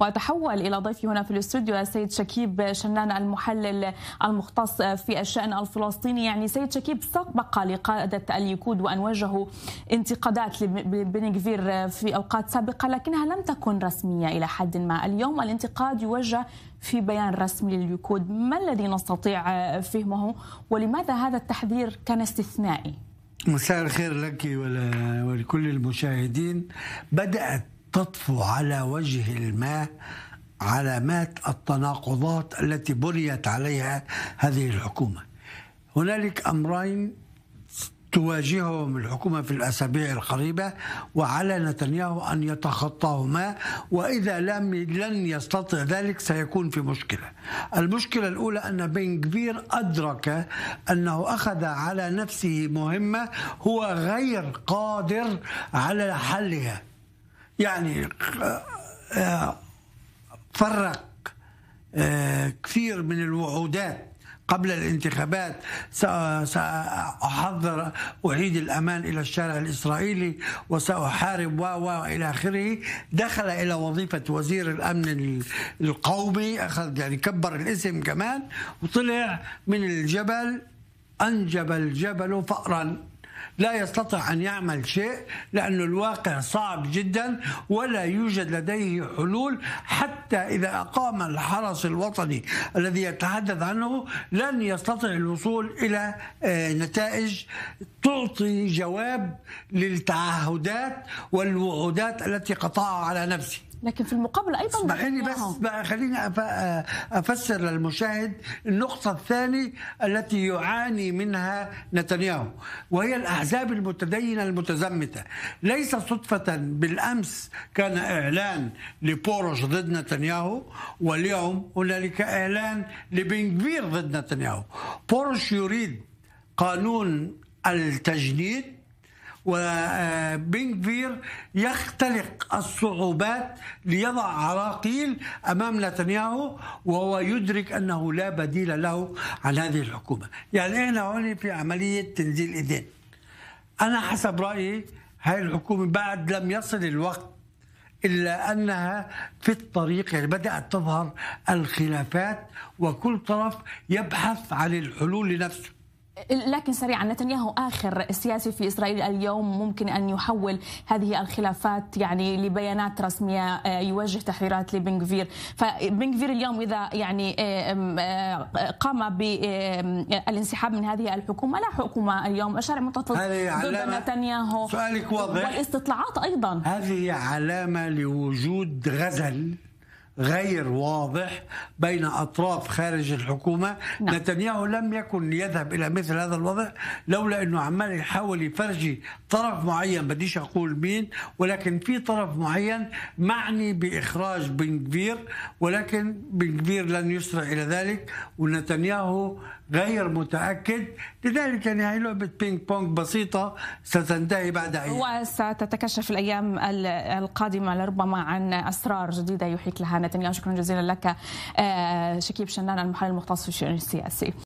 وأتحول إلى ضيفي هنا في الاستوديو السيد شكيب شنان المحلل المختص في الشأن الفلسطيني يعني سيد شكيب سبق لقادة اليكود وأن وجهوا انتقادات لبنغفير في أوقات سابقة لكنها لم تكن رسمية إلى حد ما اليوم الانتقاد يوجه في بيان رسمي لليكود ما الذي نستطيع فهمه ولماذا هذا التحذير كان استثنائي مساء الخير لك ولكل المشاهدين بدأت تطفو على وجه الماء علامات التناقضات التي بنيت عليها هذه الحكومه. هنالك امرين تواجههم الحكومه في الاسابيع القريبه وعلى نتنياهو ان يتخطاهما واذا لم لن يستطع ذلك سيكون في مشكله. المشكله الاولى ان بن كبير ادرك انه اخذ على نفسه مهمه هو غير قادر على حلها. يعني آه، فرق آه، كثير من الوعودات قبل الانتخابات سأحضر أعيد الأمان إلى الشارع الإسرائيلي وسأحارب و و إلى آخره دخل إلى وظيفة وزير الأمن القومي أخذ يعني كبر الاسم كمان وطلع من الجبل أنجب الجبل فأرا لا يستطيع أن يعمل شيء لأن الواقع صعب جدا ولا يوجد لديه حلول حتى إذا أقام الحرس الوطني الذي يتحدث عنه لن يستطيع الوصول إلى آه، نتائج تعطي جواب للتعهدات والوعودات التي قطعها على نفسه لكن في المقابل ايضا اسمحيني بس نعم. بقى خليني افسر للمشاهد النقطه الثانيه التي يعاني منها نتنياهو وهي الاحزاب المتدينه المتزمته ليس صدفه بالامس كان اعلان لبورش ضد نتنياهو واليوم هنالك اعلان لبنغفير ضد نتنياهو بورش يريد قانون التجنيد وبنكفير يختلق الصعوبات ليضع عراقيل امام نتنياهو وهو يدرك انه لا بديل له عن هذه الحكومه، يعني احنا هون في عمليه تنزيل ايدين. انا حسب رايي هاي الحكومه بعد لم يصل الوقت إلا أنها في الطريق يعني بدأت تظهر الخلافات وكل طرف يبحث عن الحلول لنفسه لكن سريعا نتنياهو آخر سياسي في إسرائيل اليوم ممكن أن يحول هذه الخلافات يعني لبيانات رسمية آه، يوجه تحريرات لبنغفير فبنغفير اليوم إذا يعني آه، آه، قام بالانسحاب من هذه الحكومة لا حكومة اليوم الشارع متطرف ضد نتنياهو سؤالك واضح والاستطلاعات أيضا هذه علامة لوجود غزل غير واضح بين أطراف خارج الحكومة نعم. نتنياهو لم يكن يذهب إلى مثل هذا الوضع لولا أنه عمال يحاول يفرجي طرف معين بديش أقول مين ولكن في طرف معين معني بإخراج بنكفير ولكن بنكفير لن يسرع إلى ذلك ونتنياهو غير متأكد لذلك يعني هي لعبة بينج بونج بسيطة ستنتهي بعد أيام وستتكشف الأيام القادمة لربما عن أسرار جديدة يحيك لها نتنياهو شكرا جزيلا لك آه، شكيب شنان المحلل المختص في الشؤون السياسي